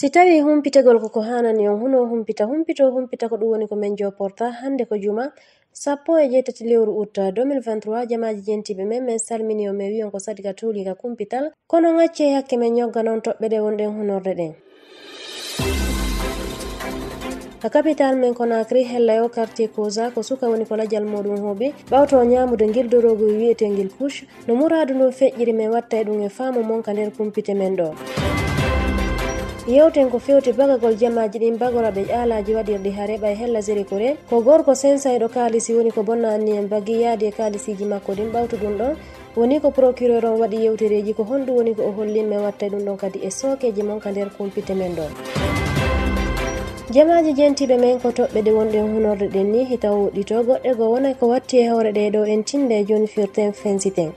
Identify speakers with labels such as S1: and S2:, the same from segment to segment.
S1: Sitawi humpitagol ko hanani on hono humpita humpito humpita ko ɗum woni ko min porta hande ko juma sappo e jeetati lewru utta 2023 jamaji jentiɓe men min salmini o min wi on ko sadika tuulika kumpital kono gacce hakke men ñogga noon toɓɓe ɗe wonɗen honorde ɗen ha capital men conakry hellayo quartier kosa ko suka woni ko lajal muɗum hoɓe ɓawto ñamude guel dorogo wiyetegel couche no muradu ndum feƴƴiri men watta e ɗum e faamu mon ka nder kumpite men ɗo yewten ko fewti bagagol jamaji ɗin bagoraɓe ƴalaji waɗirɗi ha reɓa e hella zérikouré ko gorko sensayɗo kalisi woni ko bonna anniyen bagui yaadi e kalisiji makko ɗin ɓawtu ɗum ɗon woni ko procureur on waɗi yewtereji ko honɗum woni ko o hollinme watta ɗum ɗon kadi e sokeji moon ka nder kumpite men ɗon jamaji jentiɓe men ko toɓɓe ɗe wonɗi honorde ɗen ni hitaw woɗɗito goɗɗe go wonay ko watti e hawre ɗe ɗo en tinde joni firten fensiten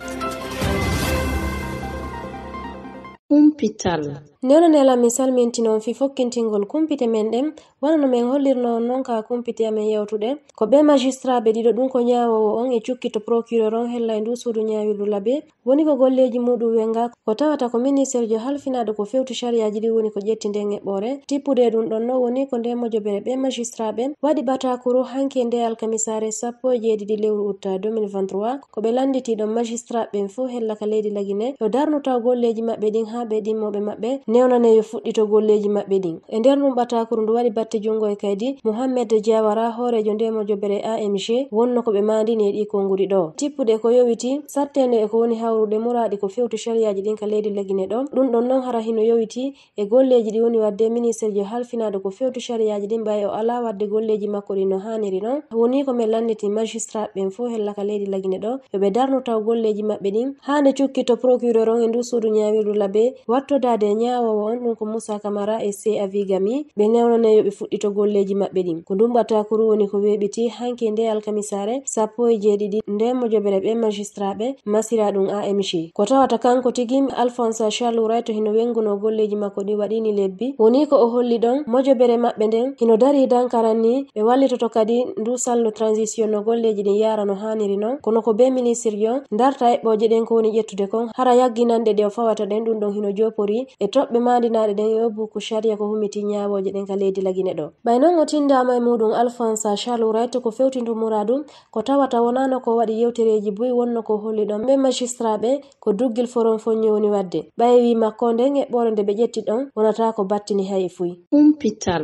S1: umpital newna nela min salminti noon fi fokkintingol kumpite men ɗen wonano min hollirno noon ka kumpite amen yewtuɗe ko ɓe magistrat ɓe ɗiɗo ɗum ko ñawowo on e cukki to procureur on hella e ndu suudu ñawirdu labe woni ko golleji muɗum wenga ko tawata ko ministére jo halfinaɗo ko fewti sariyaji ɗi woni ko ƴetti nden eɓɓore tippude ɗum ɗon no woni ko nden mojobere ɓe magistrat ɓen waɗi batakuru hanke nde alkamisare sappo e jeeɗiɗi lewru utta 2023 ko ɓe landitiɗon magistrat ɓen fo hellaka leydi lagine yo darnutaw golleji maɓɓe ɗin ha ɓe ɗimmoɓe maɓɓe newnaneɓe fuɗɗito golleji maɓɓe ɗin e nder ɗum ɓatakuru ndu waɗi batte jungo e kadi mouhammed diawara hoorejo ndemojo bere amg wonno koɓe madini e ɗi konguri ɗo tippude ko yowiti sattende eko woni hawrude muraɗi ko fewti sariyaji ɗin ka leydi leggine ɗo ɗum ɗon noon hara hino yowiti e golleji ɗi woni wadde ministére jo halfinade ko fewti sariyaji ɗin mbawi o ala wadde golleji makko ɗi no haniri noon woni komin landiti magistrat ɓen fo hellaka leydi lagine ɗo yoɓe darnu taw golleji maɓɓe ɗin hande cukki to procureur on e ndu suudu ñawirdu labbe wattodade e ñaw kawowo on ɗum ko moussa camara e se avigami ɓe newnanayo ɓe fuɗɗito golleji maɓɓe ɗin ko ndumɓatakoru woni ko weɓiti hanke nde alkamisare sappo e jeeɗiɗi nde mojoɓere ɓe magistrat ɓe masira ɗum amc ko tawata kanko tigui alphonse charles ouray to hino wenguno golleji makko ɗi waɗini lebbi woni ko o holli ɗon mojobere maɓɓe nden hino dari dankaran ni ɓe wallitoto kadi ndu sallu transition no golleji ɗin yara no haniri noon kono ko be ministre jon darta eɓɓoje ɗen ko woni ƴettude kon hara yagginanɗe ɗe o fawata ɗen ɗum ɗon hino jopori e toɓ ɗumadinaɗe ɗen yobu ko sharia ko humiti ñawoje ɗen ka leydi lagine ɗo ɓay non o tindama e muɗum alphonse charles wright ko fewti ndumuraɗum ko tawata wonano ko waɗi yewtereji boyi wonno ko holli ɗon ɓe magistrat ɓe ko duggil foron fonñi woni wadde ɓay wi makko nden eɓɓore nde ɓe ƴetti ɗon wonata ko battini hay e fuyi humpital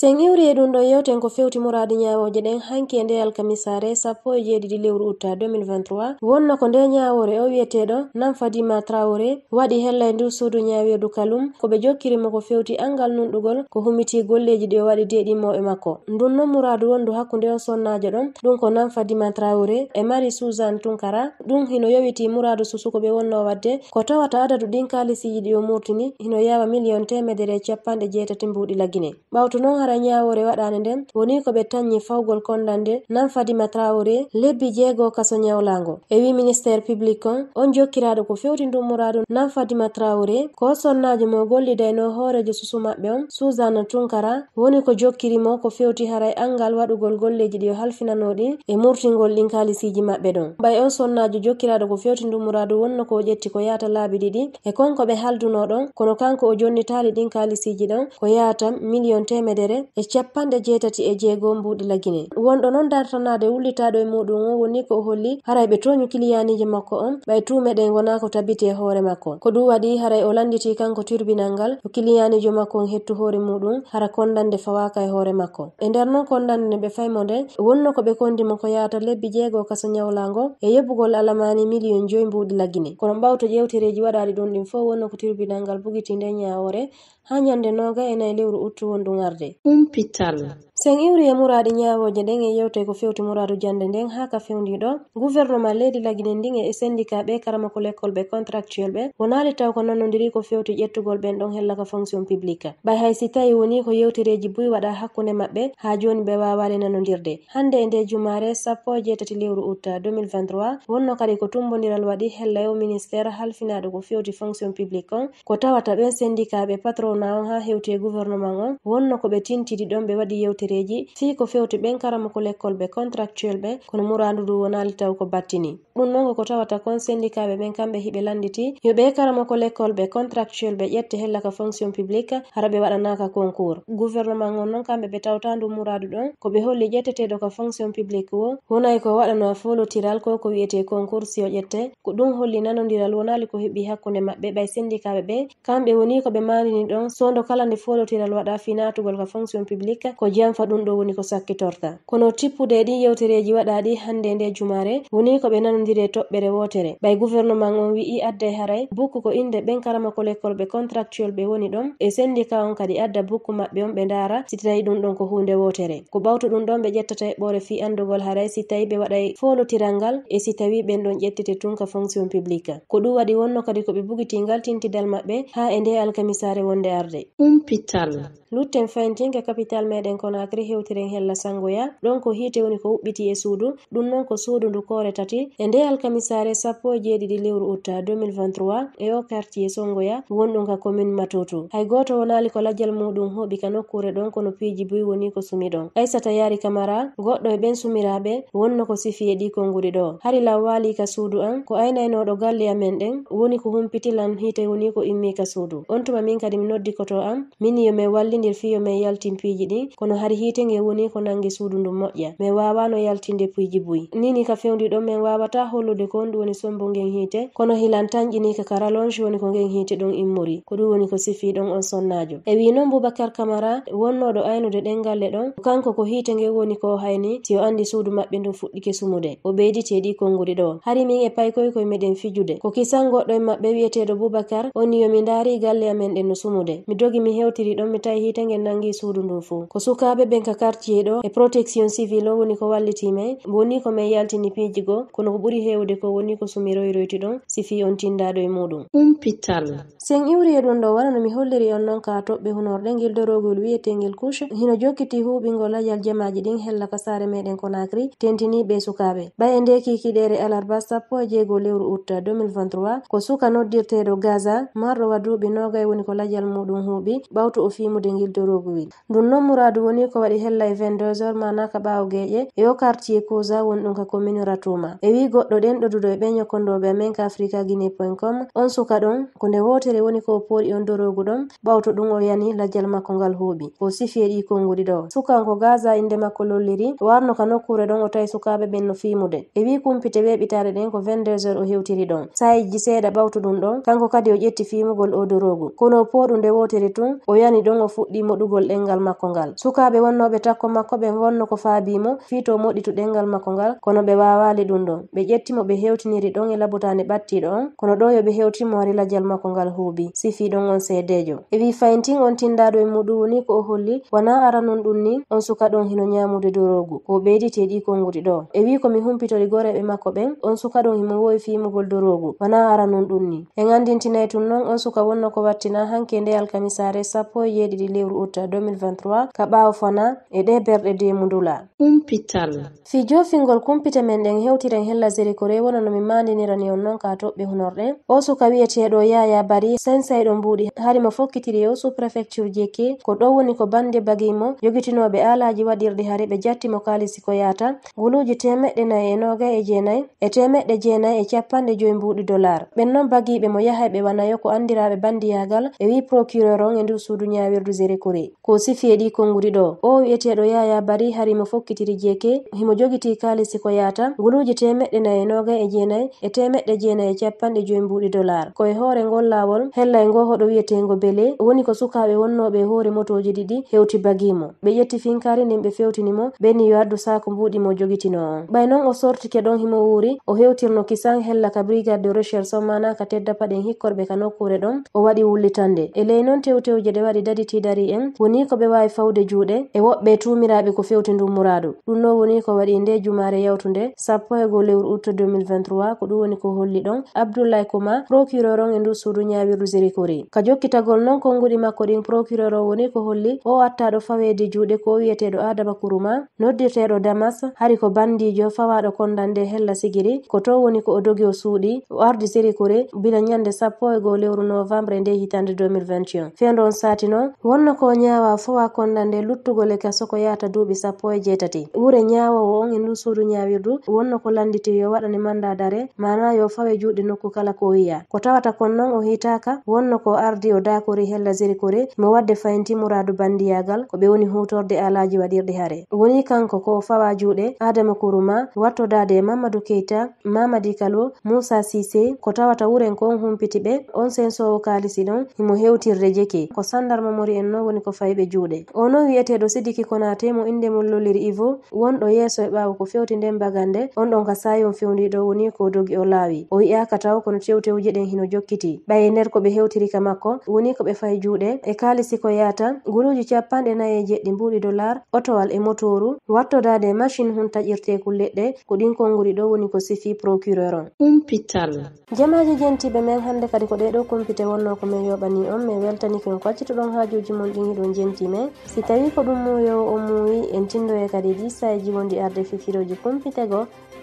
S1: sen iwri e ɗum ɗo yewten ko fewti muraɗo ñawoje ɗen hanki e nde alkamisare sappo e jeeɗiɗi lewru utta 2023 wonno ko nde ñawore o wiyeteɗo nam fadima trawre waɗi hella e ndu suudu ñawirdu kalum ko ɓe jokkirimo ko fewti angal nunɗugol ko humiti golleji ɗi o waɗi deeɗimoɓe makko ndun non muradu wondu hakkunde o sonnajo ɗon ɗum ko nam fadima trawre e mari susan tunkara ɗum hino yowiti muradu susuko ɓe wonno wadde ko tawata adadu ɗin kalisiji ɗi o murtini hino yawa million temedere e capanɗe jeetati mbuuɗi lagguine ɓawto non har wara nyawore waɗande nden woni ko ɓe tanñi fawgol kondal nde nan fadima trawre lebbi jeego kaso nyawlango e wi ministére public on on jokkiraɗo ko fewti ndummoraɗo nan fadima trawre ko sonnajo mo gollidayno hoorejo susu maɓɓe on susana tunkara woni ko jokkirimo ko fewti haray angal waɗugol golleji ɗi o halfinanoɗi e murtingol ɗin kalisiji maɓɓe ɗon ɓay on sonnajo jokkiraɗo ko fewti ndummoraɗo wonno ko o ƴetti ko yata laabi ɗiɗi e konko ɓe haldunoɗon kono kanko o jonnitali ɗin kalisiji ɗon ko yatan million temedere e cappanɗe jeetati e jeego mbuuɗi lagine wonɗo noon dartanade wullitaɗo e muɗum o woni ko holli haray ɓe toñu kiliyaniji makko on ɓay tumeɗen wona ko tabiti e hoore makko ko ɗum waɗi haray o landiti kanko turbinal ngal o kiliyanijo makko on hettu hoore muɗum hara kondande fawaka e hoore makko e nder noon kondande nde ɓe faymo nde wonno ko ɓe kondimo ko yahata lebbi jeego kaso ñawlango e yebbugol alamani million joyi mbuuɗi lagine kono ɓawto ƴewtereji waɗaɗi ɗum ɗin fo wonno ko turbinal ngal bugiti nde ñawore ha ñande noga enay lewru uttu wonɗum arde hospital sen iwri e muradi ñawoje ɗen e yewte ko fewti muradu jande nden ha ka fewndiɗo gouvernement leydi laguine ndin e syndicat ɓe karama ko l'école ɓe contractuel ɓe wonali taw ko nanodiri ko fewti ƴettugol ɓen ɗon hella ka fonction publique bay hay si tawi woni ko yewtereji buy waɗa hakkunde maɓɓe ha joni ɓe wawali nanodirde hande e nde jumare sappo e jeetati lewru outa 2023 wonno kadi ko tumbodiral waɗi hella yo e ministére halfinaɗo ko fewti fonction publique on ko tawata ɓen syndicat ɓe patrona on ha hewti e gouvernement on wonno ko ɓe tintiɗi ɗon ɓe waɗi yewtere kireji si ko fewti ɓen karama ko lekkol ɓe contractuel ɓe kono muradu du wonali taw ko battini ɗum noon ko tawata kon syndicat ɓe ɓen kamɓe hiɓe landiti yoɓe karama ko lekkol ɓe contractuel ɓe ƴette hella ka fonction publique hara ɓe waɗanaka concours gouvernement on noon kamɓe ɓe tawtandu muradu ɗon ko ɓe holli ƴetteteɗo ka fonction publique wo wonay e ko waɗano folotiral ko ko wiyete concours si o ƴette ko ɗum holli nanodiral wonali ko heɓi hakkunde maɓɓe ɓay syndicat ɓe ɓe kamɓe woni ko ɓe manini ɗon sondo kala nde folotiral waɗa finatugol ka fonction publique ko jiyam nafa ɗum ɗo woni ko sakkitorta kono tippude ɗin yewtereji waɗaɗi hande nde jumare woni ko ɓe nanodiri toɓɓere wotere ɓay gouvernement on wi'i addae haray bukku ko inde ɓen karama ko l'école ɓe contractuel ɓe woni ɗon e syndica on kadi adda bukku maɓɓe on ɓe ndara si tawi ɗum ɗon ko hunde wotere ko ɓawto ɗum ɗon ɓe ƴettata heɓɓore fi andugol haray si tawi ɓe waɗa folotiral ngal e si tawi ɓen ɗon ƴettete tunka fonction publique ko ɗum waɗi wonno kadi ko ɓe bugitingal tintidal maɓɓe ha e nde alkamisare wonde arde umpital lutten fayintinga e capital meɗen konak hakre hewtiren hella sangoya ɗon ko hite woni ko huɓɓiti e suudu ɗum noon ko suudu ndu koore tati e nde alkamisare sappo e jeeɗiɗi lewru utta 2023 e o quartier songoya wonɗum ka commune matoto hay goto wonali ko lajjal muɗum hooɓi ka nokkure ɗon kono piiji boyi woni ko sumi ɗon aissata yaari kamara goɗɗo e ɓen sumiraɓe wonno ko sifi e ɗi konnguri ɗo hari lawwali ka suudu an ko aynaynoɗo galle amen ɗen woni ko humpitilan hiite woni ko immi ka suudu on tuma min kadi mi noddi koto am min yomin wallidir fi yomin yaltin piiji ɗi kono hari hiite hiitege woni ko nangi suudu ndun moƴƴa min wawano yaltinde puyji buyi nini ka fewndi ɗon min wawata hollude ko on ɗum woni sombo ngen hiite kono hilantanƴi ni ka karalonji woni ko ngen hiite ɗon immori ko ɗum woni ko sifiɗon on sonnajo e wi noon boubacar camara wonnoɗo aynude ɗen le ɗon kanko ko hiite nge woni ko hayni si o andi suudu maɓɓe ndun fuɗɗike sumude o ɓeyditi ɗi konngudi ɗo hari min e paykoy koye meɗen fijude ko kisan goɗɗo e maɓɓe wiyeteɗo boubacar oni yomi daari galle amen ɗen no sumude mi dogi mi hewtiri ɗon mi tawi hiite hiitegen nangi suudu ndu fuu ko sukaɓe benka quartier ɗo e protection civil o woni ko wallitima woni komin yaltini piijigo kono ko ɓuri hewde ko woni ko somi royroyti ɗon sifi on tindaɗo e muɗum umpital sen iwri e ɗum ɗo waɗano mi holliri on noon ka toɓɓe hunorɗe gel dorogol wiyetegel couche hino jokkiti huuɓingol lajal jamaji ɗin hella ka sare meɗen ko nakri tentiniɓe sukaɓe ɓay e nde kikiɗere e alarba sappo e jeego lewru out 2023 ko suka noddirteɗo gaza marɗo wa duuɓi nogae woni ko lajal muɗum huuɓi ɓawto o fimude gel dorogowil ɗum noon muradu woni ko waɗi hella e vingt heure mana ka ɓaawo geeƴe yo quartier won wonɗum ka commune ratuma e wi goɗɗo ɗen ɗo duɗoɓe nyokondoɓe amen ka africa guine point com on suka ɗon ko nde wotere woni ko poori on dorogu ɗon ɓawto ɗum o yani lajjal makko ngal huuɓi ko sifi e ɗi konnguɗi ɗo sukanko gaza inde makko lolliri warno ka nokkure ɗon o tawi sukaɓe ɓen no fimude e wi kumpite ɓe ɓitare ɗen ko 22 deux o hewtiri ɗon sayiji seeɗa ɓawto ɗum ɗon kanko kadi o ƴetti fimugol o dorogu kono o pooɗu nde wotere tun o yani ɗon o fuɗɗi moɗugol ɗengal makko ngal sukaɓe wonnoɓe takko makko ɓe wonno ko faabimo fito moɗi to ɗengal makko ngal kono ɓe wawali ɗum ɗon ɓe ƴettimo ɓe hewtiniri ɗon e labutane ɓattiɗo on kono ɗo yo ɓe hewtimo hari lajal makko ngal huuɓi sifiɗon on seedejo e wi faintin on tindaɗo e muɗum woni ko o holli wona aranon ɗum ni on suka ɗon hino ñamude dorogu ko ɓeyditi e ɗi konguɗi ɗo e wi komi humpitori goreɓe makko ɓen on suka ɗon himo wowi fimugol dorogu wona aranon ɗum ni en andintinayi tum non on suka wonno ko wattina hanke nde alkamisare sappo e jeeɗiɗi lewru outa 2023 ka ɓawo wona e ɗe berɗe demudula kumpital fijo fingol kumpita men ɗen hewtiren hella zéri kore wonanomi mandinirani on noon ka toɓɓe hunorɗe o suka wiyeteɗo yaya bari sensayɗo mbuuɗi harimo fokkitiri yo sous-préfecture jekki ko ɗo woni ko bande bagimo yogitinoɓe alaji waɗirɗi hari ɓe jattimo kalisi ko yata guluji temeɗɗe nayi e noga e jeenayi e temeɗɗe jeenayi e capanɗe joyi mbuuɗi dollar ɓen noon bagiɓe mo yahayɓe wanayo ko andiraɓe bandiyagal e wi procureur on e ndu suudu ñawirdu zéri kore ko sifieɗi konnguri ɗo o wi'eteɗo yaya bari hari mo fokkitiri jeke himo jogiti kalisi ko yata guluji temeɗɗe nayi noga e jeenayi e temeɗɗe jeenayi capanɗe joyi mbuɗi dollar koye hoore ngol lawol hellay ngo hoɗo wi'etengo bele woni ko sukaɓe wonnoɓe e hoore motoji ɗiɗi hewti bagimo ɓe ƴetti finkari ndin ɓe fewtinimo ɓeni yo addu sako mbuɗi mo jogitino on ɓay noon o sortike ɗon himo wuuri o hewtirno kisan hella ka brigade de recherche on mana ka tedda paɗen hikkorɓe ka nokkure ɗon o waɗi wullitande e ley noon tewtewje ɗe waɗi daditidari en woni ko ɓe wawi fawde juuɗe e woɓɓe tumiraɓe ko fewti ndu muradu ɗum no woni ko waɗi nde jumare yawtu nde sappo e go lewru outo 2023 ko ɗum woni ko holli ɗon abdoullahi kouma procureur on e ndu suudu ñawirdu zéricori ka jokkitagol noon konnguɗi makko ɗin procureur o woni ko holli o wattaɗo fawede juuɗe ko wiyeteɗo adama kouruma noddirteɗo damas hari ko bandijo fawaɗo kondande hella sigiri ko to woni ko o dogi o suuɗi o ardi zéricori bina ñande sappo e go lewru novembre nde hitande 2021 fendo on sati noon wonno ko ñawa fowa kondande luttugo sodugo lekkal soko yahata duuɓi sappo e jeetati wuure ñaawowo on e ndu suudu ñaawirdu wonno ko landiti yo waɗani manda dare mana yo fawe juuɗe nokku kala ko wiya ko tawata kon noon o hitaka wonno ko ardi o daakori hella zirikori mo wadde fayinti mouradou bandiyagal ko ɓe woni hutorde alaji waɗirɗe haare woni kanko ko fawa juuɗe adama kouruma wattodaade e mamadou keyta mamadi kalo moussa sisé ko tawata wuuren ko on humpiti ɓe on sensowo kaalisi ɗon imo hewtirde jeki ko sandarmamori en noon woni ko fayiɓe juuɗe o noon wiyeteɗo sidiki ko natimo inde mon lolir ivo wonɗo yeeso e ɓaawo ko fewti nden bagande onɗon ka sayon fewndiɗo woni ko dogi o laawi o wi'aka taw kono tewtewji ɗen hino jokkiti ɓaye nder ko ɓe hewtirika makko woni ko ɓe fay juuɗe e kaalisi ko yaata guruji capanɗe nayi e jeɗɗi mbuuɗi dollar otowal e motoru wattodade e machine hun taƴirteku leɗɗe ko ɗin konnguri ɗo woni ko sifi procureur on umpital jamaji jentiɓe men hannde kadi ko ɗeɗo kumpite wonno ko min yoɓani on min weltani kon kaccitoɗon haajuji mon ɗin hiɗon jenti men si tawi ko ɗum ummuyo ummuyi en tindoye kadi ɗi sayji wondi arde fifiroji compitego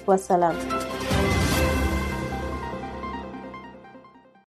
S1: wassalam